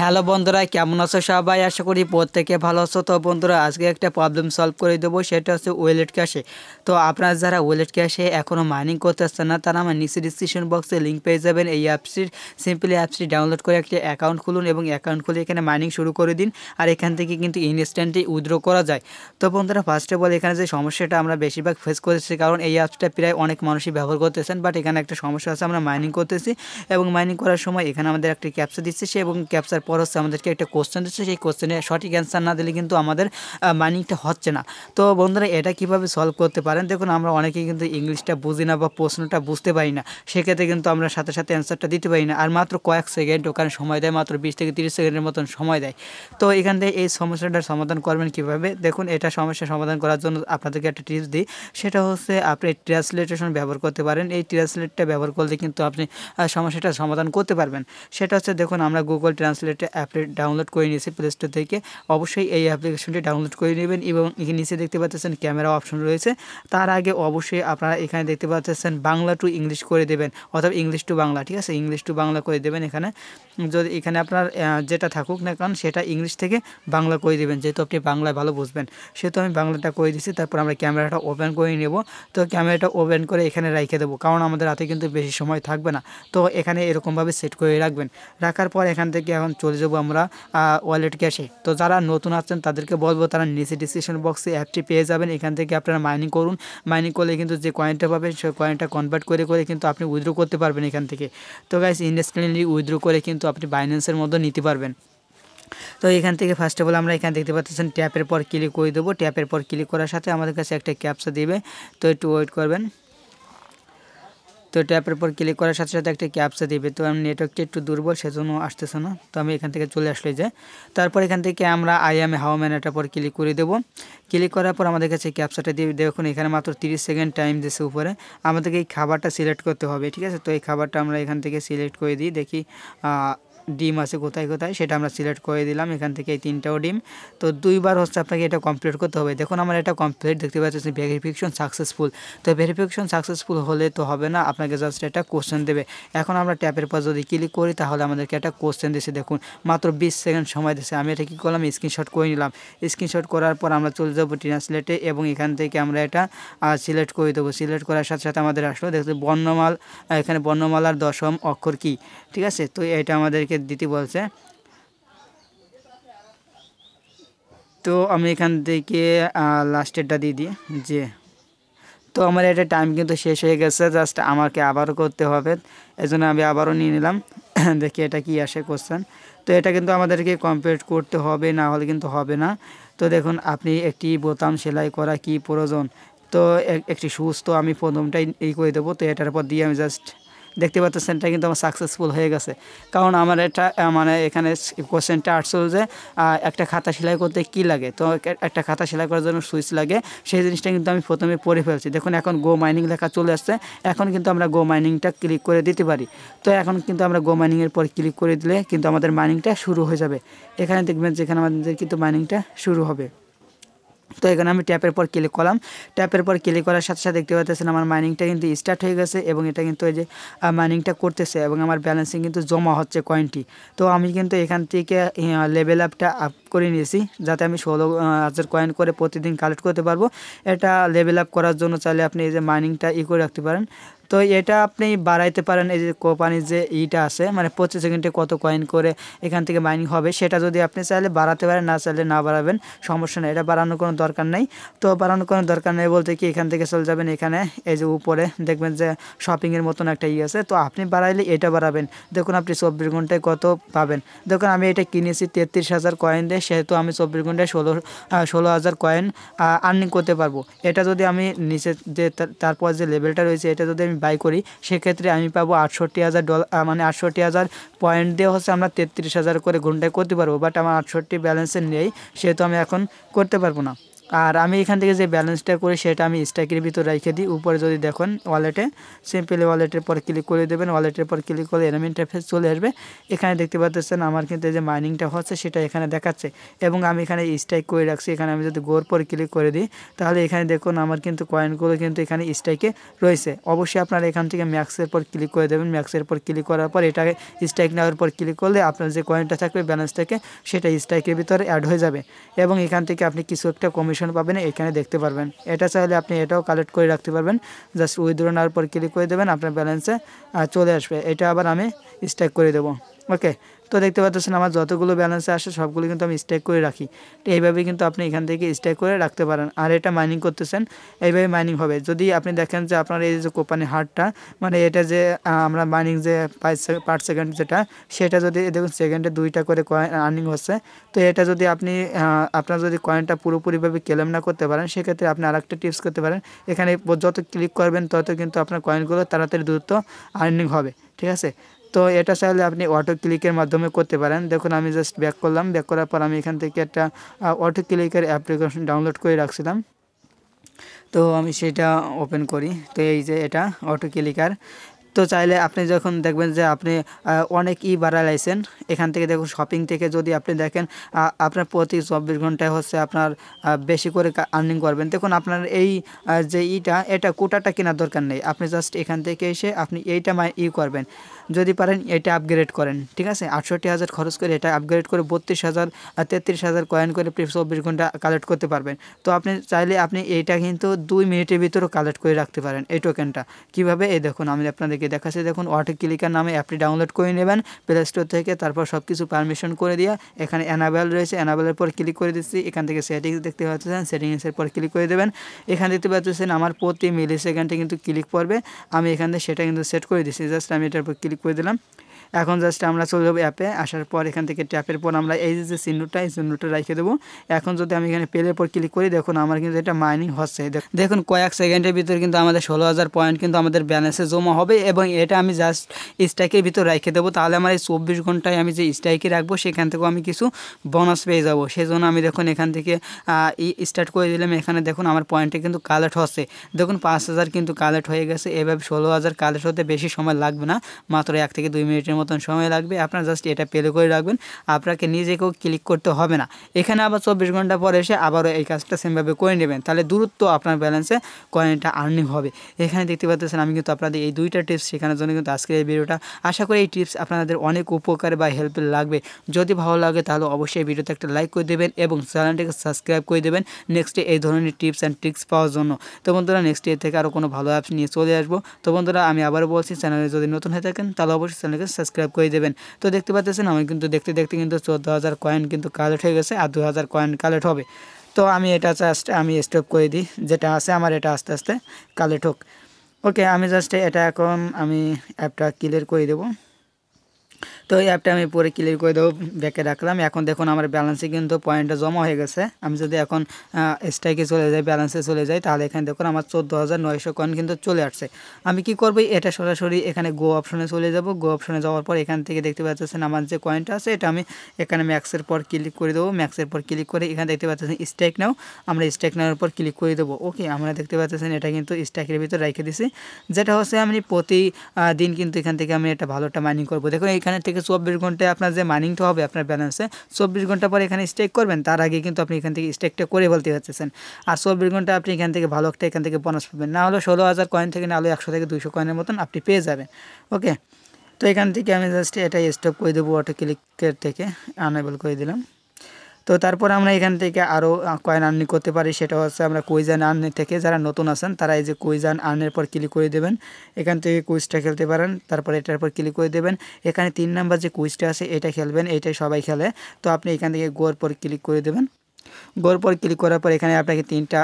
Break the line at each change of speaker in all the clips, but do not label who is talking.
hello বন্ধুরা কেমন আছো সবাই আশা করি প্রত্যেকে ভালো আছো তো বন্ধুরা আজকে একটা প্রবলেম সলভ করে দেবো সেটা হচ্ছে ওয়েলেট ক্যাশে তো আপনারা যারা ওয়েলেট ক্যাশে এখনও মাইনিং করতে আসছেন না তারা আমার নিচে ডিসক্রিপশন বক্সে লিঙ্ক পেয়ে যাবেন এই অ্যাপসটির সিম্পলি অ্যাপসটি ডাউনলোড করে একটি অ্যাকাউন্ট খুলুন এবং অ্যাকাউন্ট খুলে এখানে মাইনিং শুরু করে দিন আর এখান থেকে কিন্তু ইনস্ট্যান্টলি উইথড্র করা যায় তো বন্ধুরা অফ অল এখানে যে সমস্যাটা আমরা বেশিরভাগ ফেস করেছি কারণ এই অ্যাপসটা প্রায় অনেক মানুষই ব্যবহার করতেছেন বাট এখানে একটা সমস্যা আছে আমরা মাইনিং করতেছি এবং মাইনিং করার সময় এখানে আমাদের একটি ক্যাপসা দিচ্ছে সে এবং ক্যাপসার তারপর হচ্ছে আমাদেরকে একটা কোশ্চেন দিচ্ছে সেই কোশ্চেনে সঠিক অ্যান্সার না দিলে কিন্তু আমাদের মাইনিংটা হচ্ছে না তো বন্ধুরা এটা কিভাবে সলভ করতে পারেন দেখুন আমরা অনেকেই কিন্তু ইংলিশটা বুঝি না বা প্রশ্নটা বুঝতে পারি না সেক্ষেত্রে কিন্তু আমরা সাথে সাথে অ্যান্সারটা দিতে পারি না আর মাত্র কয়েক সেকেন্ড ওখানে সময় দেয় মাত্র বিশ থেকে তিরিশ সেকেন্ডের মতন সময় দেয় তো এখান থেকে এই সমস্যাটার সমাধান করবেন কিভাবে দেখুন এটা সমস্যা সমাধান করার জন্য আপনাদেরকে একটা টিপস দিই সেটা হচ্ছে আপনি ট্রান্সলেটেশন ব্যবহার করতে পারেন এই ট্রান্সলেটটা ব্যবহার করলে কিন্তু আপনি সমস্যাটা সমাধান করতে পারবেন সেটা হচ্ছে দেখুন আমরা গুগল ট্রান্সলেট একটা অ্যাপে ডাউনলোড করে নিয়েছি প্লে স্টোর থেকে অবশ্যই এই অ্যাপ্লিকেশনটি ডাউনলোড করে নেবেন এবং নিচে দেখতে পাচ্ছেন ক্যামেরা অপশন রয়েছে তার আগে অবশ্যই আপনারা এখানে দেখতে পাচ্ছেন বাংলা টু ইংলিশ করে দেবেন অথবা ইংলিশ টু বাংলা ঠিক আছে ইংলিশ টু বাংলা করে দেবেন এখানে যদি এখানে আপনার যেটা থাকুক না কারণ সেটা ইংলিশ থেকে বাংলা করে দেবেন যেহেতু আপনি বাংলায় ভালো বুঝবেন সেহেতু আমি বাংলাটা করে দিচ্ছি তারপর আমরা ক্যামেরাটা ওপেন করে নেব তো ক্যামেরাটা ওপেন করে এখানে রেখে দেবো কারণ আমাদের হাতে কিন্তু বেশি সময় থাকবে না তো এখানে এরকমভাবে সেট করে রাখবেন রাখার পর এখান থেকে এখন চলে যাব আমরা ওয়ালেট ক্যাশে তো যারা নতুন আছেন তাদেরকে বলবো তারা নিচে ডিসক্রিপশন বক্সে অ্যাপটি পেয়ে যাবেন এখান থেকে আপনারা মাইনিং করুন মাইনিং করলে কিন্তু যে কয়েনটা পাবেন সেই কয়েনটা কনভার্ট করে করে কিন্তু আপনি উইথড্রো করতে পারবেন এখান থেকে তো গাইস ইন্ডাস্ট্রিয়ালি উইথড্রো করে কিন্তু আপনি বাইন্যান্সের মতো নিতে পারবেন তো এখান থেকে ফার্স্ট অফ অল আমরা এখানে দেখতে পাচ্ছেন ট্যাপের পর ক্লিক করে দেবো ট্যাপের পর ক্লিক করার সাথে আমাদের কাছে একটা ক্যাপসা দেবে তো একটু ওয়েট করবেন তো ট্যাপের উপর ক্লিক করার সাথে সাথে একটা ক্যাপসা দিবে তো আমি নেটওয়ার্কটি একটু দুর্বল সেজন্য আসতেছে না তো আমি এখান থেকে চলে আসলে যাই তারপর এখান থেকে আমরা আই এম হাওয়া ম্যানাটা পর ক্লিক করে দেব ক্লিক করার পর আমাদের কাছে ক্যাপসাটা দিয়ে দেখুন এখানে মাত্র 30 সেকেন্ড টাইম দিয়েছে উপরে আমাদেরকে এই খাবারটা সিলেক্ট করতে হবে ঠিক আছে তো এই খাবারটা আমরা এখান থেকে সিলেক্ট করে দিই দেখি ডিম আছে কোথায় কোথায় সেটা আমরা সিলেক্ট করে দিলাম এখান থেকে এই তিনটাও ডিম তো দুইবার হচ্ছে আপনাকে এটা কমপ্লিট করতে হবে দেখুন আমার এটা কমপ্লিট দেখতে পাচ্ছি ভেরিফিকেশন সাকসেসফুল তো ভেরিফিকেশন সাকসেসফুল হলে তো হবে না আপনাকে জাস্ট একটা কোশ্চেন দেবে এখন আমরা ট্যাপের পর যদি ক্লিক করি তাহলে আমাদেরকে একটা কোশ্চেন দিয়েছে দেখুন মাত্র বিশ সেকেন্ড সময় দিয়েছে আমি এটা কী করলাম স্ক্রিনশট করে নিলাম স্ক্রিনশট করার পর আমরা চলে যাবো ট্রান্সলেটে এবং এখান থেকে আমরা এটা সিলেক্ট করে দেবো সিলেক্ট করার সাথে সাথে আমাদের আসলো দেখতে বর্ণমাল এখানে বর্ণমালার দশম অক্ষর কী ঠিক আছে তো এটা আমাদেরকে দিতে বলছে তো আমি এখান থেকে লাস্টেরটা দিয়ে দিই যে তো আমার এটা টাইম কিন্তু শেষ হয়ে গেছে জাস্ট আমাকে আবারও করতে হবে এজন্য আমি আবারও নিয়ে নিলাম দেখি এটা কি আসে কোশ্চেন তো এটা কিন্তু আমাদেরকে কমপ্লিট করতে হবে না হলে কিন্তু হবে না তো দেখুন আপনি একটি বোতাম সেলাই করা কি প্রয়োজন তো একটি সুস্থ আমি প্রথমটাই এই করে দেবো তো এটার পর দিয়ে আমি জাস্ট দেখতে পাচ্ছেন এটা কিন্তু আমার সাকসেসফুল হয়ে গেছে কারণ আমার এটা মানে এখানে কোশ্চেনটা আটশো যে একটা খাতা সেলাই করতে কি লাগে তো একটা খাতা সেলাই করার জন্য সুইচ লাগে সেই জিনিসটা কিন্তু আমি প্রথমে পড়ে ফেলছি দেখুন এখন গো মাইনিং লেখা চলে আসছে এখন কিন্তু আমরা গো মাইনিংটা ক্লিক করে দিতে পারি তো এখন কিন্তু আমরা গো মাইনিংয়ের পর ক্লিক করে দিলে কিন্তু আমাদের মাইনিংটা শুরু হয়ে যাবে এখানে দেখবেন যেখানে আমাদের কিন্তু মাইনিংটা শুরু হবে তো এখানে আমি ট্যাপের পর ক্লিক করলাম ট্যাপের পর ক্লিক করার সাথে সাথে দেখতে পাচ্ছেন আমার মাইনিংটা কিন্তু স্টার্ট হয়ে গেছে এবং এটা কিন্তু এই যে মাইনিংটা করতেছে এবং আমার ব্যালেন্সিং কিন্তু জমা হচ্ছে কয়েনটি তো আমি কিন্তু এখান থেকে লেভেল আপটা আপ করে নিয়েছি যাতে আমি ষোলো হাজার কয়েন করে প্রতিদিন কালেক্ট করতে পারবো এটা লেভেল আপ করার জন্য চাইলে আপনি এই যে মাইনিংটা ই করে রাখতে পারেন তো এটা আপনি বাড়াইতে পারেন এই যে কোম্পানির যে ইটা আছে মানে পঁচিশ সেকেন্ডে কত কয়েন করে এখান থেকে মাইনিং হবে সেটা যদি আপনি চাইলে বাড়াতে পারেন না চাইলে না বাড়াবেন সমস্যা নেই এটা বাড়ানোর কোনো দরকার নেই তো বাড়ানোর কোনো দরকার নেই বলতে কি এখান থেকে চলে যাবেন এখানে এই যে উপরে দেখবেন যে শপিংয়ের মতন একটা ই আছে তো আপনি বাড়াইলে এটা বাড়াবেন দেখুন আপনি চব্বিশ ঘন্টায় কত পাবেন দেখুন আমি এটা কিনেছি তেত্রিশ হাজার কয়েন দিয়ে সেহেতু আমি চব্বিশ ঘন্টায় ষোলো ষোলো হাজার কয়েন আর্নিং করতে পারবো এটা যদি আমি নিচে যে তারপর যে লেভেলটা রয়েছে এটা যদি আমি বাই করি সেক্ষেত্রে আমি পাবো আটষট্টি হাজার ডলার মানে আটষট্টি হাজার পয়েন্ট দিয়ে হচ্ছে আমরা তেত্রিশ হাজার করে ঘন্টায় করতে পারবো বাট আমার আটষট্টি ব্যালেন্সের নেই সেহেতু আমি এখন করতে পারবো না আর আমি এখান থেকে যে ব্যালেন্সটা করি সেটা আমি স্ট্যাকের ভিতর রেখে দিই উপরে যদি দেখুন ওয়ালেটে সিম্পলি ওয়ালেটের পর ক্লিক করে দেবেন ওয়ালেটের পর ক্লিক করলে এরম ইন্টারফেস চলে আসবে এখানে দেখতে পাচ্ছেন আমার কিন্তু যে মাইনিংটা হচ্ছে সেটা এখানে দেখাচ্ছে এবং আমি এখানে স্ট্রাইক করে রাখছি এখানে আমি যদি গোর পর ক্লিক করে দিই তাহলে এখানে দেখুন আমার কিন্তু কয়েনগুলো কিন্তু এখানে স্ট্রাইকে রয়েছে অবশ্যই আপনারা এখান থেকে ম্যাক্সের পর ক্লিক করে দেবেন ম্যাক্সের পর ক্লিক করার পর এটাকে স্ট্রাইক নেওয়ার পর ক্লিক করলে আপনার যে কয়েনটা থাকবে ব্যালেন্সটাকে সেটা স্ট্রাইকের ভিতরে অ্যাড হয়ে যাবে এবং এখান থেকে আপনি কিছু একটা কমিশন আপনি এখানে দেখতে পারবেন এটা চাইলে আপনি এটাও কালেক্ট করে রাখতে পারবেন জাস্ট উইথড্রনার প্রক্রিয়া করে দেবেন আপনার ব্যালেন্সে চলে আসবে এটা আবার আমি স্ট্যাক করে দেব ওকে তো দেখতে পাচ্ছেন আমার যতগুলো ব্যালেন্স আসে সবগুলো কিন্তু আমি স্ট্যাক করে রাখি তো এইভাবে কিন্তু আপনি এখান থেকে স্ট্যাক করে রাখতে পারেন আর এটা মাইনিং করতেছেন এইভাবে মাইনিং হবে যদি আপনি দেখেন যে আপনার এই যে কোম্পানির হারটা মানে এটা যে আমরা মাইনিং যে পার সেকেন্ড যেটা সেটা যদি দেখুন সেকেন্ডে দুইটা করে কয়েন আর্নিং হচ্ছে তো এটা যদি আপনি আপনার যদি কয়েনটা পুরোপুরিভাবে ক্লেম না করতে পারেন সেক্ষেত্রে আপনি আরেকটা টিপস করতে পারেন এখানে যত ক্লিক করবেন তত কিন্তু আপনার কয়েনগুলো তাড়াতাড়ি দ্রুত আর্নিং হবে ঠিক আছে তো এটা চাইলে আপনি অটো ক্লিকের মাধ্যমে করতে পারেন দেখুন আমি জাস্ট ব্যাক করলাম ব্যাক করার পর আমি এখান থেকে একটা অটো ক্লিকের অ্যাপ্লিকেশন ডাউনলোড করে রাখছিলাম তো আমি সেটা ওপেন করি তো এই যে এটা অটো ক্লিকার তো চাইলে আপনি যখন দেখবেন যে আপনি অনেক ই বাড়া লাইছেন এখান থেকে দেখুন শপিং থেকে যদি আপনি দেখেন আপনার প্রতি চব্বিশ ঘন্টায় হচ্ছে আপনার বেশি করে আর্নিং করবেন দেখুন আপনার এই যে ইটা এটা কোটাটা কেনার দরকার নেই আপনি জাস্ট এখান থেকে এসে আপনি এইটা মাই ই করবেন যদি পারেন এটা আপগ্রেড করেন ঠিক আছে আটষট্টি হাজার খরচ করে এটা আপগ্রেড করে বত্রিশ হাজার তেত্রিশ হাজার কয়েন করে চব্বিশ ঘন্টা কালেক্ট করতে পারবেন তো আপনি চাইলে আপনি এইটা কিন্তু দুই মিনিটের ভিতরে কালেক্ট করে রাখতে পারেন এই টোকেনটা কীভাবে এই দেখুন আমি আপনাদেরকে দেখাচ্ছি দেখুন ওয়াটার ক্লিকার নামে অ্যাপটি ডাউনলোড করে নেবেন প্লে স্টোর থেকে তারপর সব কিছু পারমিশন করে দিয়ে এখানে অ্যানাবেল রয়েছে অ্যানাবেলের পর ক্লিক করে দিচ্ছি এখান থেকে সেটিংস দেখতে পাচ্ছেন সেটিংসের পর ক্লিক করে দেবেন এখানে দেখতে পাচ্ছেন আমার প্রতি মিলি সেকেন্ডে কিন্তু ক্লিক পড়বে আমি এখান থেকে সেটা কিন্তু সেট করে দিচ্ছি জাস্ট আমি এটার উপর ক্লিক ক্লিক করে দিলাম এখন জাস্ট আমরা চলে যাবো অ্যাপে আসার পর এখান থেকে ট্যাপের পর আমরা এই যে চিহ্নটা এই চিহ্নটা রেখে দেবো এখন যদি আমি এখানে পেলের পর ক্লিক করি দেখুন আমার কিন্তু এটা মাইনিং হচ্ছে দেখুন কয়েক সেকেন্ডের ভিতরে কিন্তু আমাদের ষোলো হাজার পয়েন্ট কিন্তু আমাদের ব্যালেন্সে জমা হবে এবং এটা আমি জাস্ট স্ট্রাইকের ভিতর রেখে দেবো তাহলে আমার এই চব্বিশ ঘন্টায় আমি যে স্ট্রাইকে রাখবো সেখান থেকেও আমি কিছু বোনাস পেয়ে যাবো সেই জন্য আমি দেখুন এখান থেকে স্টার্ট করে দিলাম এখানে দেখুন আমার পয়েন্টে কিন্তু কালেক্ট হচ্ছে দেখুন পাঁচ হাজার কিন্তু কালেক্ট হয়ে গেছে এভাবে ষোলো হাজার কালেক্ট হতে বেশি সময় লাগবে না মাত্র এক থেকে দুই মিনিটের মতন সময় লাগবে আপনার জাস্ট এটা পেলে করে রাখবেন আপনাকে নিজেকেও ক্লিক করতে হবে না এখানে আবার চব্বিশ ঘন্টা পরে এসে আবারও এই কাজটা সেমভাবে করে নেবেন তাহলে দূরত্ব আপনার ব্যালেন্সে কয়েনটা আর্নিং হবে এখানে দেখতে পাচ্ছেন আমি কিন্তু আপনাদের এই দুইটা টিপস শেখানোর জন্য কিন্তু আজকের এই ভিডিওটা আশা করি এই টিপস আপনাদের অনেক উপকার বা হেল্প লাগবে যদি ভালো লাগে তাহলে অবশ্যই এই ভিডিওতে একটা লাইক করে দেবেন এবং চ্যানেলটিকে সাবস্ক্রাইব করে দেবেন নেক্সটে এই ধরনের টিপস অ্যান্ড ট্রিক্স পাওয়ার জন্য তো বন্ধুরা নেক্সট এর থেকে আরও কোনো ভালো অ্যাপস নিয়ে চলে আসবো তো বন্ধুরা আমি আবারও বলছি চ্যানেলে যদি নতুন হয়ে থাকেন তাহলে অবশ্যই চ্যানেলকে সাবস্ক্রাইব সাবস্ক্রাইব করে দেবেন তো দেখতে পাচ্ছেন আমি কিন্তু দেখতে দেখতে কিন্তু চোদ্দো হাজার কয়েন কিন্তু কালেক্ট হয়ে গেছে আর দু হাজার কয়েন কালেক্ট হবে তো আমি এটা জাস্ট আমি স্টপ করে দিই যেটা আছে আমার এটা আস্তে আস্তে কালেক্ট হোক ওকে আমি জাস্ট এটা এখন আমি অ্যাপটা ক্লিয়ার করে দেবো তো এই অ্যাপটা আমি পরে ক্লিয়ার করে দেবো ব্যাকে রাখলাম এখন দেখুন আমার ব্যালেন্সে কিন্তু পয়েন্টটা জমা হয়ে গেছে আমি যদি এখন স্ট্রাইকে চলে যাই ব্যালেন্সে চলে যাই তাহলে এখানে দেখুন আমার চোদ্দো হাজার নয়শো কয়েন কিন্তু চলে আসছে আমি কি করবো এটা সরাসরি এখানে গো অপশনে চলে যাব গো অপশনে যাওয়ার পর এখান থেকে দেখতে পাচ্ছেন আমার যে কয়েনটা আছে এটা আমি এখানে ম্যাক্সের পর ক্লিক করে দেবো ম্যাক্সের পর ক্লিক করে এখানে দেখতে পাচ্ছেন স্ট্রাইক নাও আমরা স্ট্রাইক নেওয়ার পর ক্লিক করে দেবো ওকে আমরা দেখতে পাচ্ছেন এটা কিন্তু স্ট্রাইকের ভিতরে রেখে দিছি যেটা হচ্ছে আমি প্রতি দিন কিন্তু এখান থেকে আমি এটা ভালো একটা মাইনিং করবো দেখুন এখানে এখানে থেকে চব্বিশ ঘন্টায় আপনার যে মাইনিংটা হবে আপনার ব্যালেন্সে চব্বিশ ঘন্টা পরে এখানে স্টেক করবেন তার আগে কিন্তু আপনি এখান থেকে স্টেকটা করে বলতে পারতেছেন আর চব্বিশ ঘন্টা আপনি এখান থেকে ভালো একটা এখান থেকে বোনাস পাবেন না হলো ষোলো হাজার কয়েন থেকে না হলে একশো থেকে দুশো কয়েনের মতন আপনি পেয়ে যাবেন ওকে তো এখান থেকে আমি জাস্ট এটাই স্টপ করে দেবো অটো ক্লিকের থেকে আনেবল করে দিলাম তো তারপর আমরা এখান থেকে আরও কয়েন আর্নি করতে পারি সেটা হচ্ছে আমরা কুইজান আর্নি থেকে যারা নতুন আছেন তারা এই যে কুইজান আর্নের পর ক্লিক করে দেবেন এখান থেকে কুইজটা খেলতে পারেন তারপর এটার পর ক্লিক করে দেবেন এখানে তিন নাম্বার যে কুইজটা আছে এটা খেলবেন এটাই সবাই খেলে তো আপনি এখান থেকে গোর পর ক্লিক করে দেবেন গোর পর ক্লিক করার পর এখানে আপনাকে তিনটা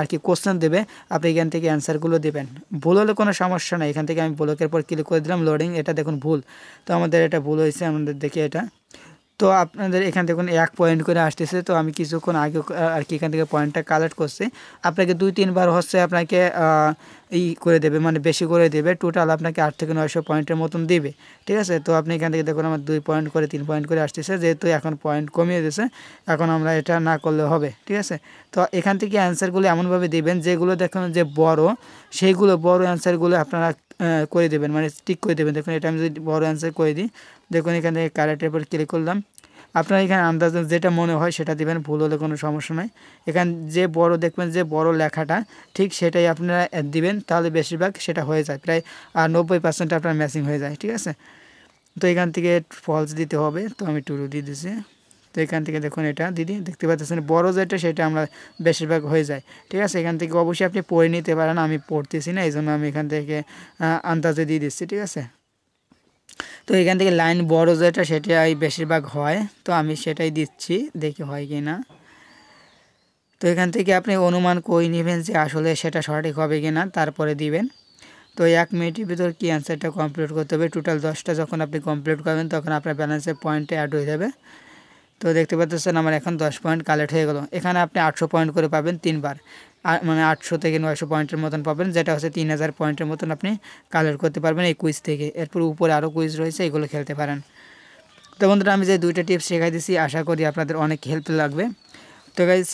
আর কি কোশ্চেন দেবে আপনি এখান থেকে অ্যান্সারগুলো দেবেন ভুল হলে কোনো সমস্যা নেই এখান থেকে আমি ব্লকের পর ক্লিক করে দিলাম লোডিং এটা দেখুন ভুল তো আমাদের এটা ভুল হয়েছে আমাদের দেখে এটা তো আপনাদের এখান থেকে এক পয়েন্ট করে আসতেছে তো আমি কিছুক্ষণ আগে আর কি এখান থেকে পয়েন্টটা কালেক্ট করছি আপনাকে দুই তিনবার হচ্ছে আপনাকে ই করে দেবে মানে বেশি করে দেবে টোটাল আপনাকে আট থেকে নয়শো পয়েন্টের মতন দেবে ঠিক আছে তো আপনি এখান থেকে দেখুন আমার দুই পয়েন্ট করে তিন পয়েন্ট করে আসতেছে যেহেতু এখন পয়েন্ট কমিয়ে দিয়েছে এখন আমরা এটা না করলে হবে ঠিক আছে তো এখান থেকে অ্যান্সারগুলো এমনভাবে দেবেন যেগুলো দেখুন যে বড় সেইগুলো বড় অ্যান্সারগুলো আপনারা করে দেবেন মানে টিক করে দেবেন দেখুন এটা আমি যদি বড়ো অ্যান্সার করে দিই দেখুন এখানে কারেক্টের উপর ক্লিক করলাম আপনার এখানে আন্দাজ যেটা মনে হয় সেটা দেবেন ভুল হলে কোনো সমস্যা নয় এখানে যে বড় দেখবেন যে বড় লেখাটা ঠিক সেটাই আপনারা দিবেন তাহলে বেশিরভাগ সেটা হয়ে যায় প্রায় আর নব্বই পার্সেন্ট আপনার ম্যাচিং হয়ে যায় ঠিক আছে তো এখান থেকে ফলস দিতে হবে তো আমি টুরু দিয়ে দিছি তো এখান থেকে দেখুন এটা দিদি দেখতে পাচ্ছেন বড় যেটা সেটা আমরা বেশিরভাগ হয়ে যায় ঠিক আছে এখান থেকে অবশ্যই আপনি পড়ে নিতে পারেন আমি পড়তেছি না এই জন্য আমি এখান থেকে আন্দাজে দিয়ে দিচ্ছি ঠিক আছে তো এখান থেকে লাইন বড় যেটা সেটাই বেশিরভাগ হয় তো আমি সেটাই দিচ্ছি দেখি হয় কি না তো এখান থেকে আপনি অনুমান কই নেবেন যে আসলে সেটা সঠিক হবে কি না তারপরে দিবেন তো এক মিনিটের ভিতর কি অ্যান্সারটা কমপ্লিট করতে হবে টোটাল দশটা যখন আপনি কমপ্লিট করবেন তখন আপনার ব্যালেন্সের পয়েন্টে অ্যাড হয়ে যাবে তো দেখতে পাচ্ছেন আমার এখন দশ পয়েন্ট কালেক্ট হয়ে গেলো এখানে আপনি আটশো পয়েন্ট করে পাবেন তিনবার মানে আটশো থেকে নয়শো পয়েন্টের মতন পাবেন যেটা হচ্ছে তিন হাজার পয়েন্টের মতন আপনি কালেক্ট করতে পারবেন এই কুইজ থেকে এরপর উপরে আরও কুইজ রয়েছে এগুলো খেলতে পারেন তো বন্ধুরা আমি যে দুইটা টিপস শেখাই দিছি আশা করি আপনাদের অনেক হেল্প লাগবে তো গাইজ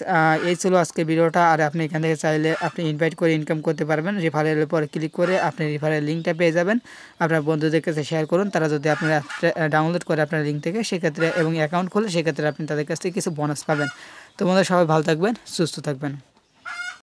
এই ছিল আজকে ভিডিওটা আর আপনি এখান থেকে চাইলে আপনি ইনভাইট করে ইনকাম করতে পারবেন রিফারেলের উপর ক্লিক করে আপনি রিফারের লিঙ্কটা পেয়ে যাবেন আপনার বন্ধুদের কাছে শেয়ার করুন তারা যদি আপনার ডাউনলোড করে আপনার লিঙ্ক থেকে সেক্ষেত্রে এবং অ্যাকাউন্ট খুলে সেক্ষেত্রে আপনি তাদের কাছ থেকে কিছু বোনাস পাবেন তো সবাই ভালো থাকবেন সুস্থ থাকবেন